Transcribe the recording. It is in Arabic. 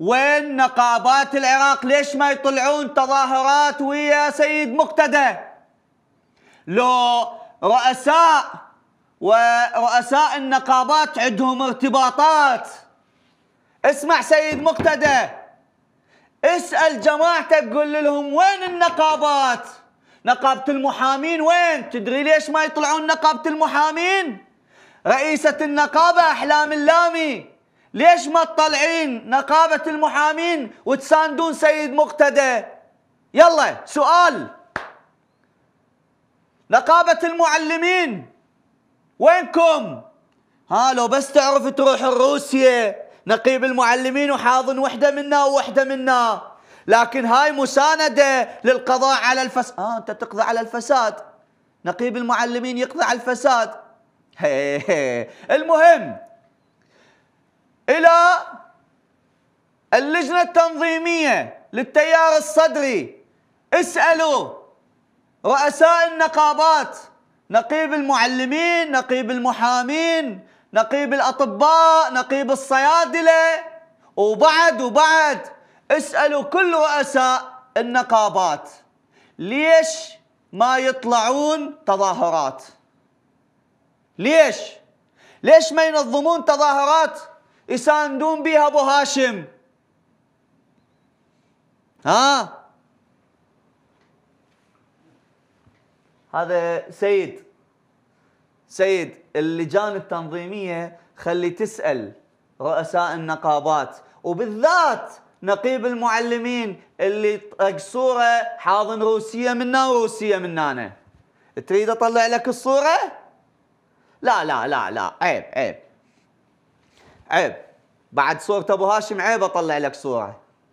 وين نقابات العراق ليش ما يطلعون تظاهرات ويا سيد مقتدى لو رؤساء ورؤساء النقابات عندهم ارتباطات اسمع سيد مقتدى اسأل جماعتك قل لهم وين النقابات نقابة المحامين وين تدري ليش ما يطلعون نقابة المحامين رئيسة النقابة أحلام اللامي ليش ما تطلعين نقابة المحامين وتساندون سيد مقتدى يلا سؤال نقابة المعلمين وينكم ها لو بس تعرف تروح روسيا نقيب المعلمين وحاضن وحدة منا ووحدة منا لكن هاي مساندة للقضاء على الفساد آه أنت تقضي على الفساد نقيب المعلمين يقضي على الفساد هي هي. المهم إلى اللجنة التنظيمية للتيار الصدري اسألوا رؤساء النقابات نقيب المعلمين نقيب المحامين نقيب الأطباء نقيب الصيادلة وبعد وبعد اسألوا كل رؤساء النقابات ليش ما يطلعون تظاهرات ليش ليش ما ينظمون تظاهرات يساندون بيها ابو هاشم ها هذا سيد سيد اللجان التنظيميه خلي تسال رؤساء النقابات وبالذات نقيب المعلمين اللي طق صوره حاضن روسيه منا وروسيه أنا. تريد اطلع لك الصوره؟ لا لا لا لا عيب عيب عيب بعد صورة ابو هاشم عيب اطلع لك صورة